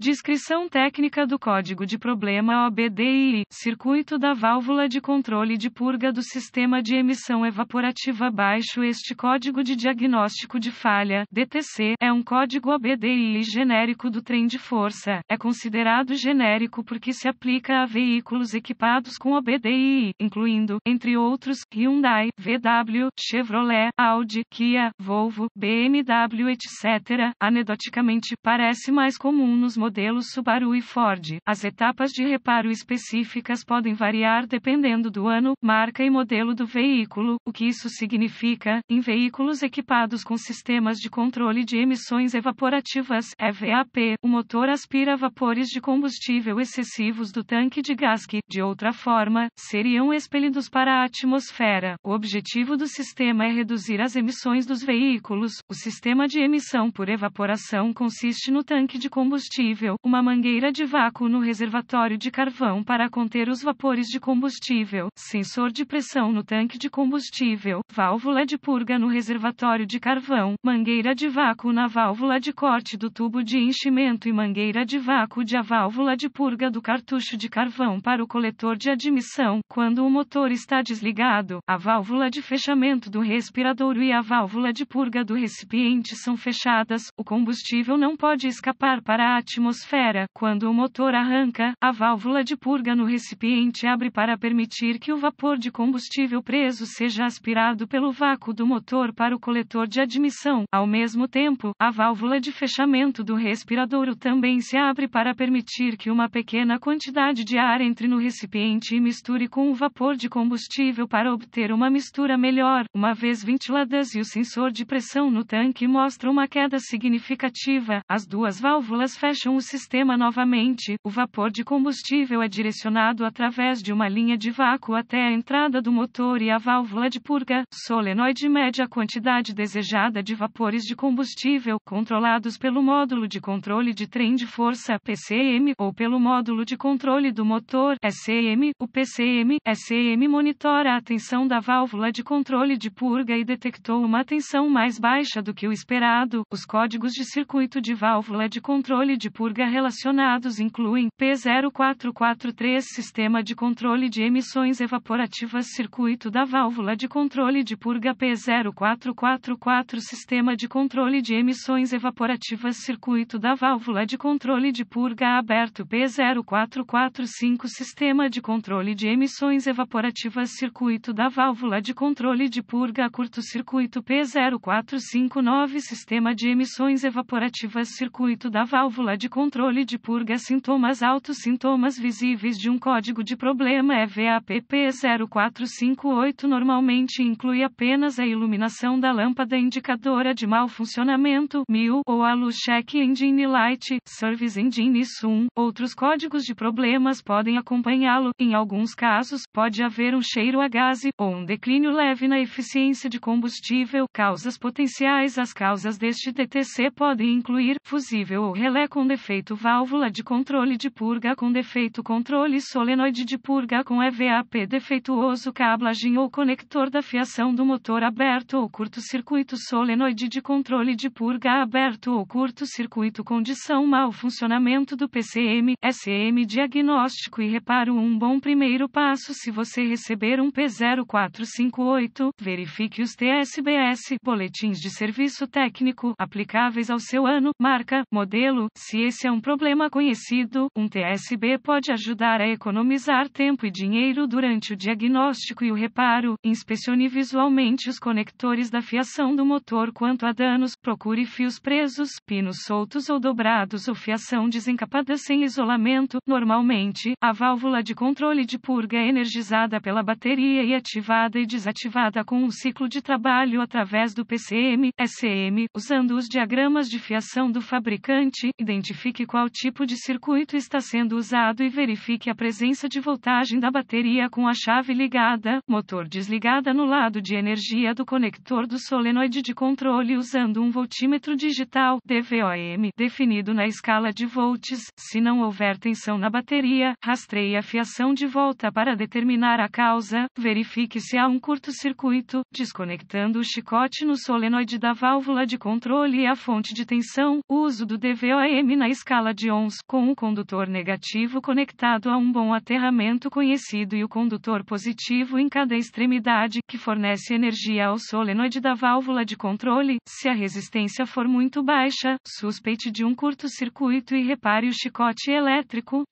Descrição técnica do código de problema OBDI, circuito da válvula de controle de purga do sistema de emissão evaporativa baixo este código de diagnóstico de falha, DTC, é um código OBDI genérico do trem de força. É considerado genérico porque se aplica a veículos equipados com OBDI, incluindo, entre outros, Hyundai, VW, Chevrolet, Audi, Kia, Volvo, BMW, etc. Anedoticamente, parece mais comum nos modelos Subaru e Ford. As etapas de reparo específicas podem variar dependendo do ano, marca e modelo do veículo, o que isso significa, em veículos equipados com sistemas de controle de emissões evaporativas EVAP, o motor aspira vapores de combustível excessivos do tanque de gás que, de outra forma, seriam expelidos para a atmosfera. O objetivo do sistema é reduzir as emissões dos veículos. O sistema de emissão por evaporação consiste no tanque de combustível combustível, uma mangueira de vácuo no reservatório de carvão para conter os vapores de combustível, sensor de pressão no tanque de combustível, válvula de purga no reservatório de carvão, mangueira de vácuo na válvula de corte do tubo de enchimento e mangueira de vácuo de a válvula de purga do cartucho de carvão para o coletor de admissão, quando o motor está desligado, a válvula de fechamento do respiradouro e a válvula de purga do recipiente são fechadas, o combustível não pode escapar para a atmosfera atmosfera, quando o motor arranca, a válvula de purga no recipiente abre para permitir que o vapor de combustível preso seja aspirado pelo vácuo do motor para o coletor de admissão. Ao mesmo tempo, a válvula de fechamento do respirador também se abre para permitir que uma pequena quantidade de ar entre no recipiente e misture com o vapor de combustível para obter uma mistura melhor. Uma vez ventiladas e o sensor de pressão no tanque mostra uma queda significativa, as duas válvulas fecham o sistema novamente, o vapor de combustível é direcionado através de uma linha de vácuo até a entrada do motor e a válvula de purga. Solenoide mede a quantidade desejada de vapores de combustível, controlados pelo módulo de controle de trem de força PCM ou pelo módulo de controle do motor SCM. O PCM SCM monitora a tensão da válvula de controle de purga e detectou uma tensão mais baixa do que o esperado. Os códigos de circuito de válvula de controle de purga purga relacionados incluem P0443 Sistema de controle de emissões evaporativas Circuito da válvula de controle de purga P0444 Sistema de controle de emissões evaporativas Circuito da válvula de controle de purga aberto P0445 Sistema de controle de emissões evaporativas Circuito da válvula de controle de purga curto-circuito P0459 Sistema de emissões evaporativas Circuito da válvula de de controle de purga sintomas altos sintomas visíveis de um código de problema EVAPP é 0458 normalmente inclui apenas a iluminação da lâmpada indicadora de mau funcionamento MIL ou a luz check engine light, service engine SUM. Outros códigos de problemas podem acompanhá-lo. Em alguns casos, pode haver um cheiro a gás ou um declínio leve na eficiência de combustível. Causas potenciais As causas deste DTC podem incluir fusível ou relé com defeito válvula de controle de purga com defeito controle solenoide de purga com EVAP defeituoso cablagem ou conector da fiação do motor aberto ou curto-circuito solenoide de controle de purga aberto ou curto-circuito condição mau funcionamento do PCM, SM diagnóstico e reparo um bom primeiro passo se você receber um P0458, verifique os TSBS, boletins de serviço técnico aplicáveis ao seu ano, marca, modelo, se esse é um problema conhecido, um TSB pode ajudar a economizar tempo e dinheiro durante o diagnóstico e o reparo. Inspecione visualmente os conectores da fiação do motor quanto a danos, procure fios presos, pinos soltos ou dobrados ou fiação desencapada sem isolamento. Normalmente, a válvula de controle de purga é energizada pela bateria e ativada e desativada com um ciclo de trabalho através do PCM, SM, usando os diagramas de fiação do fabricante, identifique verifique qual tipo de circuito está sendo usado e verifique a presença de voltagem da bateria com a chave ligada, motor desligada no lado de energia do conector do solenoide de controle usando um voltímetro digital DVOM definido na escala de volts. Se não houver tensão na bateria, rastreie a fiação de volta para determinar a causa. Verifique se há um curto-circuito, desconectando o chicote no solenoide da válvula de controle e a fonte de tensão. O uso do DVOM na escala de Ohms, com um condutor negativo conectado a um bom aterramento conhecido e o condutor positivo em cada extremidade, que fornece energia ao solenoide da válvula de controle. Se a resistência for muito baixa, suspeite de um curto-circuito e repare o chicote elétrico.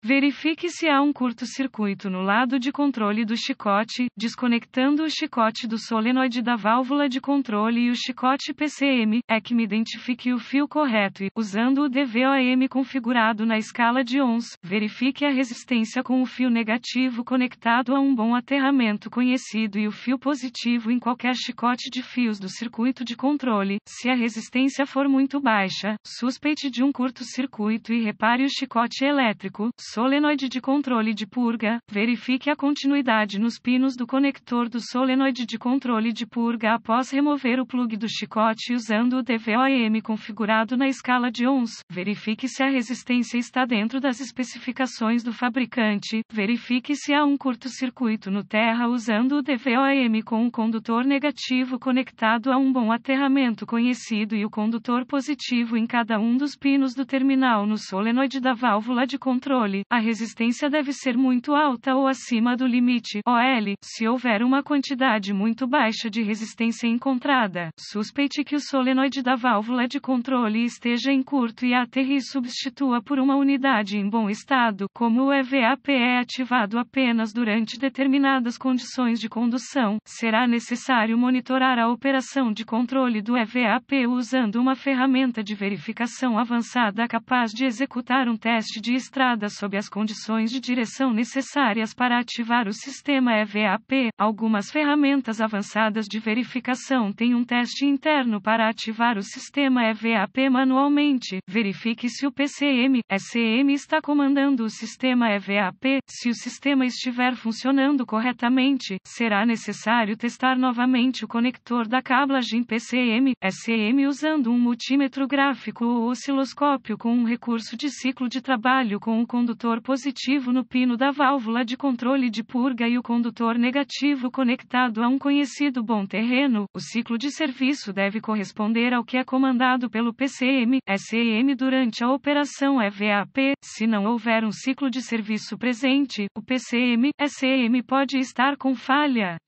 Verifique se há um curto-circuito no lado de controle do chicote, desconectando o chicote do solenoide da válvula de controle e o chicote PCM, é que me identifique o fio correto e, usando o DVOM configurado na escala de ohms, verifique a resistência com o fio negativo conectado a um bom aterramento conhecido e o fio positivo em qualquer chicote de fios do circuito de controle. Se a resistência for muito baixa, suspeite de um curto-circuito e repare o chicote elétrico solenoide de controle de purga, verifique a continuidade nos pinos do conector do solenoide de controle de purga após remover o plug do chicote usando o DVOM configurado na escala de ohms. Verifique se a resistência está dentro das especificações do fabricante. Verifique se há um curto-circuito no terra usando o DVOM com um condutor negativo conectado a um bom aterramento conhecido e o condutor positivo em cada um dos pinos do terminal no solenoide da válvula de controle a resistência deve ser muito alta ou acima do limite OL, se houver uma quantidade muito baixa de resistência encontrada. Suspeite que o solenoide da válvula de controle esteja em curto e aterre e substitua por uma unidade em bom estado, como o EVAP é ativado apenas durante determinadas condições de condução, será necessário monitorar a operação de controle do EVAP usando uma ferramenta de verificação avançada capaz de executar um teste de estrada sobre sob as condições de direção necessárias para ativar o sistema EVAP. Algumas ferramentas avançadas de verificação têm um teste interno para ativar o sistema EVAP manualmente. Verifique se o PCM, SM está comandando o sistema EVAP. Se o sistema estiver funcionando corretamente, será necessário testar novamente o conector da cablagem PCM, SM usando um multímetro gráfico ou osciloscópio com um recurso de ciclo de trabalho com o condutor condutor positivo no pino da válvula de controle de purga e o condutor negativo conectado a um conhecido bom terreno, o ciclo de serviço deve corresponder ao que é comandado pelo PCM, SEM durante a operação EVAP. Se não houver um ciclo de serviço presente, o PCM, SEM pode estar com falha.